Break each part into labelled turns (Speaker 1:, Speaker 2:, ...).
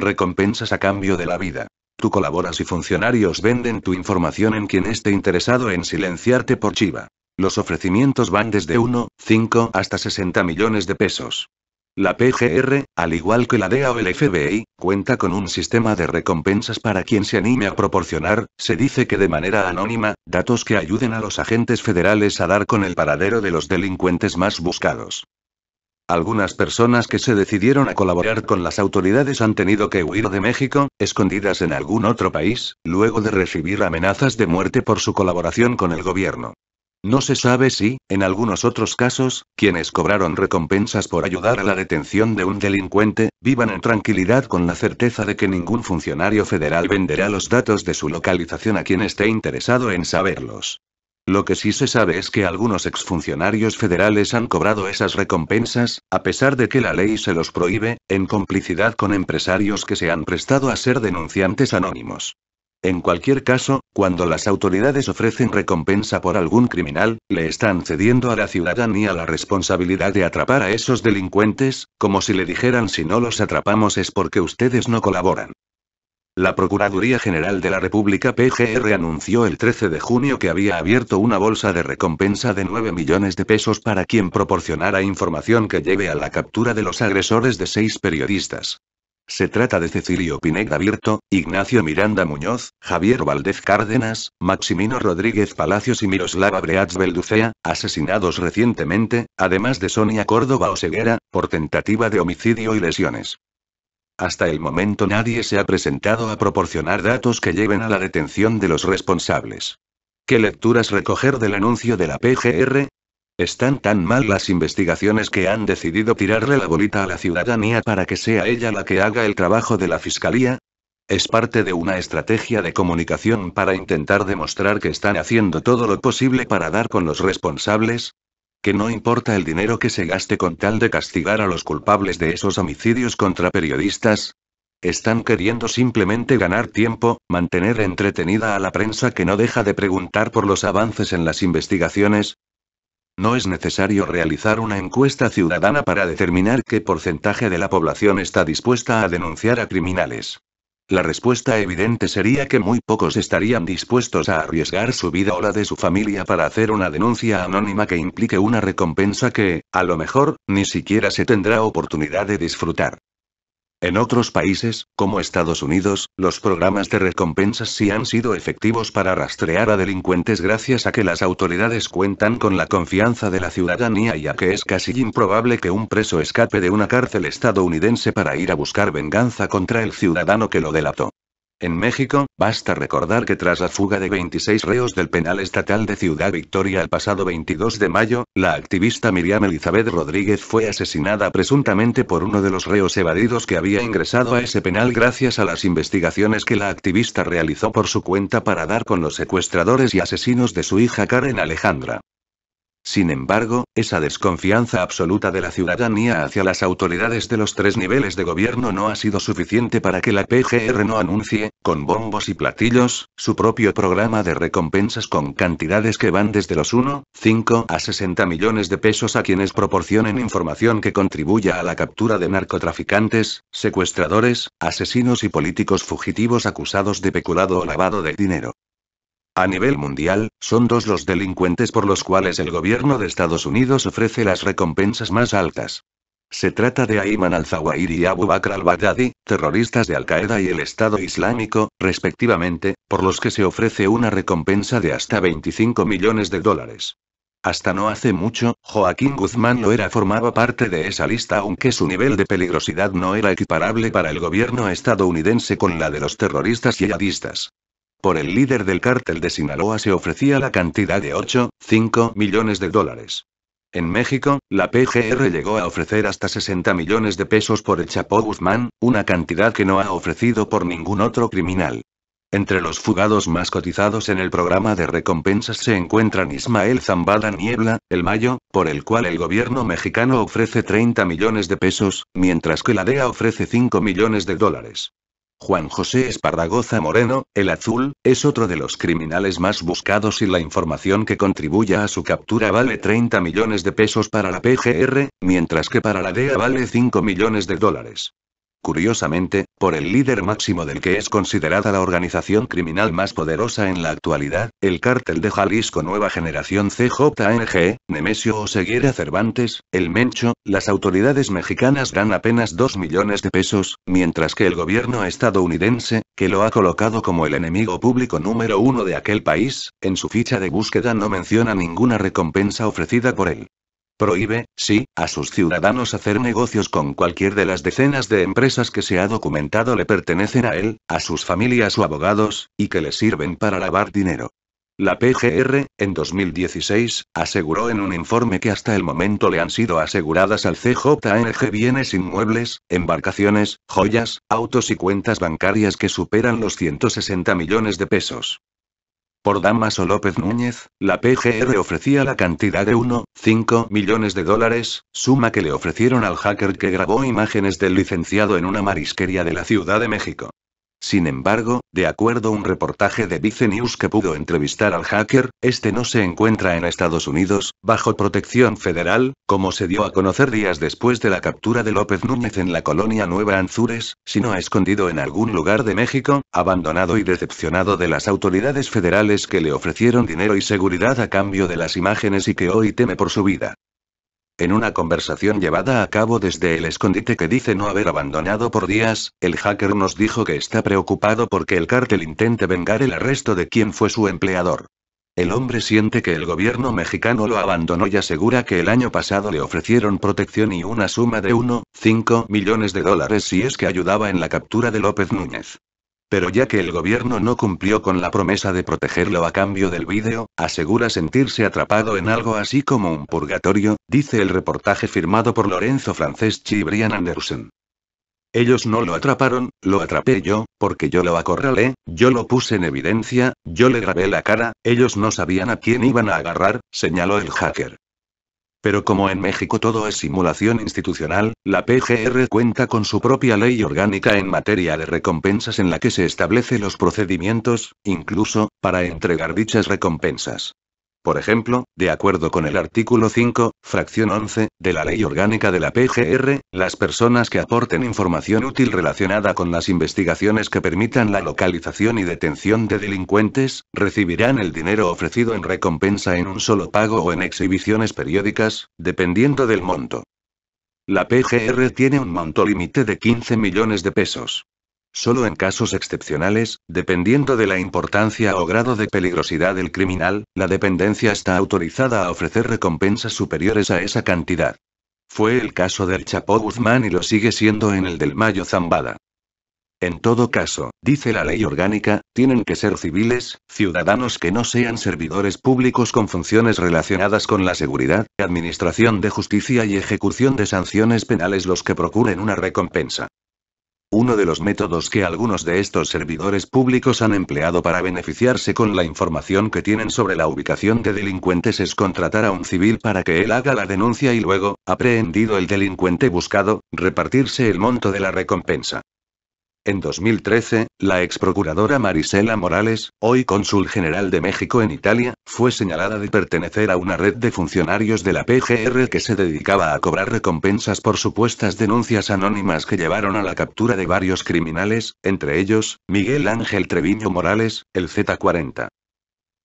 Speaker 1: recompensas a cambio de la vida. Tú colaboras y funcionarios venden tu información en quien esté interesado en silenciarte por Chiva. Los ofrecimientos van desde 1, 5 hasta 60 millones de pesos. La PGR, al igual que la DEA o el FBI, cuenta con un sistema de recompensas para quien se anime a proporcionar, se dice que de manera anónima, datos que ayuden a los agentes federales a dar con el paradero de los delincuentes más buscados. Algunas personas que se decidieron a colaborar con las autoridades han tenido que huir de México, escondidas en algún otro país, luego de recibir amenazas de muerte por su colaboración con el gobierno. No se sabe si, en algunos otros casos, quienes cobraron recompensas por ayudar a la detención de un delincuente, vivan en tranquilidad con la certeza de que ningún funcionario federal venderá los datos de su localización a quien esté interesado en saberlos. Lo que sí se sabe es que algunos exfuncionarios federales han cobrado esas recompensas, a pesar de que la ley se los prohíbe, en complicidad con empresarios que se han prestado a ser denunciantes anónimos. En cualquier caso, cuando las autoridades ofrecen recompensa por algún criminal, le están cediendo a la ciudadanía la responsabilidad de atrapar a esos delincuentes, como si le dijeran si no los atrapamos es porque ustedes no colaboran. La Procuraduría General de la República PGR anunció el 13 de junio que había abierto una bolsa de recompensa de 9 millones de pesos para quien proporcionara información que lleve a la captura de los agresores de seis periodistas. Se trata de Cecilio Pineda Virto, Ignacio Miranda Muñoz, Javier Valdez Cárdenas, Maximino Rodríguez Palacios y Miroslava breatz Belducea, asesinados recientemente, además de Sonia Córdoba Oseguera, por tentativa de homicidio y lesiones. Hasta el momento nadie se ha presentado a proporcionar datos que lleven a la detención de los responsables. ¿Qué lecturas recoger del anuncio de la PGR? Están tan mal las investigaciones que han decidido tirarle la bolita a la ciudadanía para que sea ella la que haga el trabajo de la fiscalía. Es parte de una estrategia de comunicación para intentar demostrar que están haciendo todo lo posible para dar con los responsables, que no importa el dinero que se gaste con tal de castigar a los culpables de esos homicidios contra periodistas. Están queriendo simplemente ganar tiempo, mantener entretenida a la prensa que no deja de preguntar por los avances en las investigaciones, no es necesario realizar una encuesta ciudadana para determinar qué porcentaje de la población está dispuesta a denunciar a criminales. La respuesta evidente sería que muy pocos estarían dispuestos a arriesgar su vida o la de su familia para hacer una denuncia anónima que implique una recompensa que, a lo mejor, ni siquiera se tendrá oportunidad de disfrutar. En otros países, como Estados Unidos, los programas de recompensas sí han sido efectivos para rastrear a delincuentes gracias a que las autoridades cuentan con la confianza de la ciudadanía y a que es casi improbable que un preso escape de una cárcel estadounidense para ir a buscar venganza contra el ciudadano que lo delató. En México, basta recordar que tras la fuga de 26 reos del penal estatal de Ciudad Victoria el pasado 22 de mayo, la activista Miriam Elizabeth Rodríguez fue asesinada presuntamente por uno de los reos evadidos que había ingresado a ese penal gracias a las investigaciones que la activista realizó por su cuenta para dar con los secuestradores y asesinos de su hija Karen Alejandra. Sin embargo, esa desconfianza absoluta de la ciudadanía hacia las autoridades de los tres niveles de gobierno no ha sido suficiente para que la PGR no anuncie, con bombos y platillos, su propio programa de recompensas con cantidades que van desde los 1,5 a 60 millones de pesos a quienes proporcionen información que contribuya a la captura de narcotraficantes, secuestradores, asesinos y políticos fugitivos acusados de peculado o lavado de dinero. A nivel mundial, son dos los delincuentes por los cuales el gobierno de Estados Unidos ofrece las recompensas más altas. Se trata de Ayman al-Zawahiri y Abu Bakr al-Baghdadi, terroristas de Al-Qaeda y el Estado Islámico, respectivamente, por los que se ofrece una recompensa de hasta 25 millones de dólares. Hasta no hace mucho, Joaquín Guzmán era, formaba parte de esa lista aunque su nivel de peligrosidad no era equiparable para el gobierno estadounidense con la de los terroristas yihadistas. Por el líder del cártel de Sinaloa se ofrecía la cantidad de 8,5 millones de dólares. En México, la PGR llegó a ofrecer hasta 60 millones de pesos por el Chapo Guzmán, una cantidad que no ha ofrecido por ningún otro criminal. Entre los fugados más cotizados en el programa de recompensas se encuentran Ismael Zambada Niebla, el Mayo, por el cual el gobierno mexicano ofrece 30 millones de pesos, mientras que la DEA ofrece 5 millones de dólares. Juan José Esparragoza Moreno, el azul, es otro de los criminales más buscados y la información que contribuya a su captura vale 30 millones de pesos para la PGR, mientras que para la DEA vale 5 millones de dólares curiosamente, por el líder máximo del que es considerada la organización criminal más poderosa en la actualidad, el cártel de Jalisco Nueva Generación CJNG, Nemesio Oseguera Cervantes, el Mencho, las autoridades mexicanas dan apenas 2 millones de pesos, mientras que el gobierno estadounidense, que lo ha colocado como el enemigo público número uno de aquel país, en su ficha de búsqueda no menciona ninguna recompensa ofrecida por él. Prohíbe, sí, a sus ciudadanos hacer negocios con cualquier de las decenas de empresas que se ha documentado le pertenecen a él, a sus familias o abogados, y que le sirven para lavar dinero. La PGR, en 2016, aseguró en un informe que hasta el momento le han sido aseguradas al CJNG bienes inmuebles, embarcaciones, joyas, autos y cuentas bancarias que superan los 160 millones de pesos. Por Damaso López Núñez, la PGR ofrecía la cantidad de 1,5 millones de dólares, suma que le ofrecieron al hacker que grabó imágenes del licenciado en una marisquería de la Ciudad de México. Sin embargo, de acuerdo a un reportaje de Vice News que pudo entrevistar al hacker, este no se encuentra en Estados Unidos, bajo protección federal, como se dio a conocer días después de la captura de López Núñez en la colonia Nueva Anzures, sino escondido en algún lugar de México, abandonado y decepcionado de las autoridades federales que le ofrecieron dinero y seguridad a cambio de las imágenes y que hoy teme por su vida. En una conversación llevada a cabo desde el escondite que dice no haber abandonado por días, el hacker nos dijo que está preocupado porque el cártel intente vengar el arresto de quien fue su empleador. El hombre siente que el gobierno mexicano lo abandonó y asegura que el año pasado le ofrecieron protección y una suma de 1,5 millones de dólares si es que ayudaba en la captura de López Núñez. Pero ya que el gobierno no cumplió con la promesa de protegerlo a cambio del vídeo, asegura sentirse atrapado en algo así como un purgatorio, dice el reportaje firmado por Lorenzo Franceschi y Brian Anderson. Ellos no lo atraparon, lo atrapé yo, porque yo lo acorralé, yo lo puse en evidencia, yo le grabé la cara, ellos no sabían a quién iban a agarrar, señaló el hacker. Pero como en México todo es simulación institucional, la PGR cuenta con su propia ley orgánica en materia de recompensas en la que se establecen los procedimientos, incluso, para entregar dichas recompensas. Por ejemplo, de acuerdo con el artículo 5, fracción 11, de la Ley Orgánica de la PGR, las personas que aporten información útil relacionada con las investigaciones que permitan la localización y detención de delincuentes, recibirán el dinero ofrecido en recompensa en un solo pago o en exhibiciones periódicas, dependiendo del monto. La PGR tiene un monto límite de 15 millones de pesos. Solo en casos excepcionales, dependiendo de la importancia o grado de peligrosidad del criminal, la dependencia está autorizada a ofrecer recompensas superiores a esa cantidad. Fue el caso del Chapo Guzmán y lo sigue siendo en el del Mayo Zambada. En todo caso, dice la ley orgánica, tienen que ser civiles, ciudadanos que no sean servidores públicos con funciones relacionadas con la seguridad, administración de justicia y ejecución de sanciones penales los que procuren una recompensa uno de los métodos que algunos de estos servidores públicos han empleado para beneficiarse con la información que tienen sobre la ubicación de delincuentes es contratar a un civil para que él haga la denuncia y luego, aprehendido el delincuente buscado, repartirse el monto de la recompensa. En 2013, la ex procuradora Marisela Morales, hoy cónsul general de México en Italia, fue señalada de pertenecer a una red de funcionarios de la PGR que se dedicaba a cobrar recompensas por supuestas denuncias anónimas que llevaron a la captura de varios criminales, entre ellos, Miguel Ángel Treviño Morales, el Z40.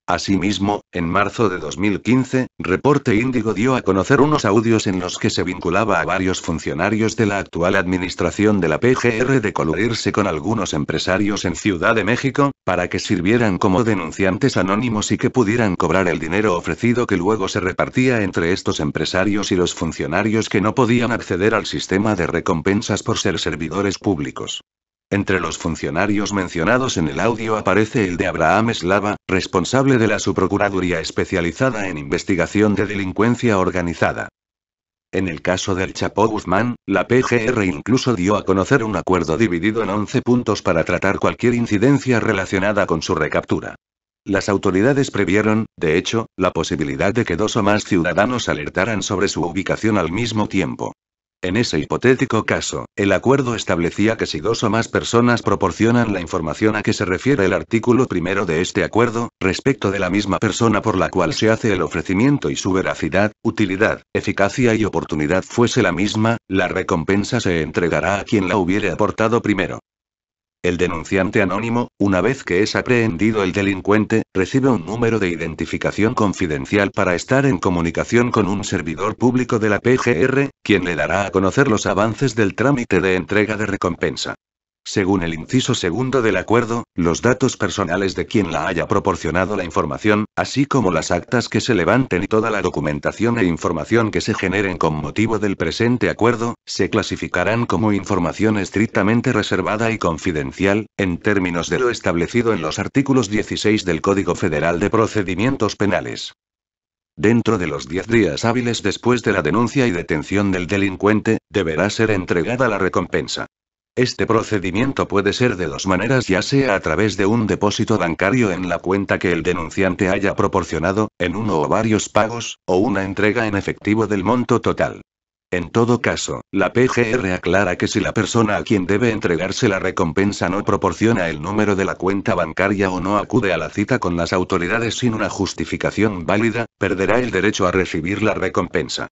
Speaker 1: Asimismo, en marzo de 2015, Reporte Índigo dio a conocer unos audios en los que se vinculaba a varios funcionarios de la actual administración de la PGR de coludirse con algunos empresarios en Ciudad de México, para que sirvieran como denunciantes anónimos y que pudieran cobrar el dinero ofrecido que luego se repartía entre estos empresarios y los funcionarios que no podían acceder al sistema de recompensas por ser servidores públicos. Entre los funcionarios mencionados en el audio aparece el de Abraham Slava, responsable de la Subprocuraduría especializada en investigación de delincuencia organizada. En el caso del Chapo Guzmán, la PGR incluso dio a conocer un acuerdo dividido en 11 puntos para tratar cualquier incidencia relacionada con su recaptura. Las autoridades previeron, de hecho, la posibilidad de que dos o más ciudadanos alertaran sobre su ubicación al mismo tiempo. En ese hipotético caso, el acuerdo establecía que si dos o más personas proporcionan la información a que se refiere el artículo primero de este acuerdo, respecto de la misma persona por la cual se hace el ofrecimiento y su veracidad, utilidad, eficacia y oportunidad fuese la misma, la recompensa se entregará a quien la hubiere aportado primero. El denunciante anónimo, una vez que es aprehendido el delincuente, recibe un número de identificación confidencial para estar en comunicación con un servidor público de la PGR, quien le dará a conocer los avances del trámite de entrega de recompensa. Según el inciso segundo del acuerdo, los datos personales de quien la haya proporcionado la información, así como las actas que se levanten y toda la documentación e información que se generen con motivo del presente acuerdo, se clasificarán como información estrictamente reservada y confidencial, en términos de lo establecido en los artículos 16 del Código Federal de Procedimientos Penales. Dentro de los 10 días hábiles después de la denuncia y detención del delincuente, deberá ser entregada la recompensa. Este procedimiento puede ser de dos maneras, ya sea a través de un depósito bancario en la cuenta que el denunciante haya proporcionado, en uno o varios pagos, o una entrega en efectivo del monto total. En todo caso, la PGR aclara que si la persona a quien debe entregarse la recompensa no proporciona el número de la cuenta bancaria o no acude a la cita con las autoridades sin una justificación válida, perderá el derecho a recibir la recompensa.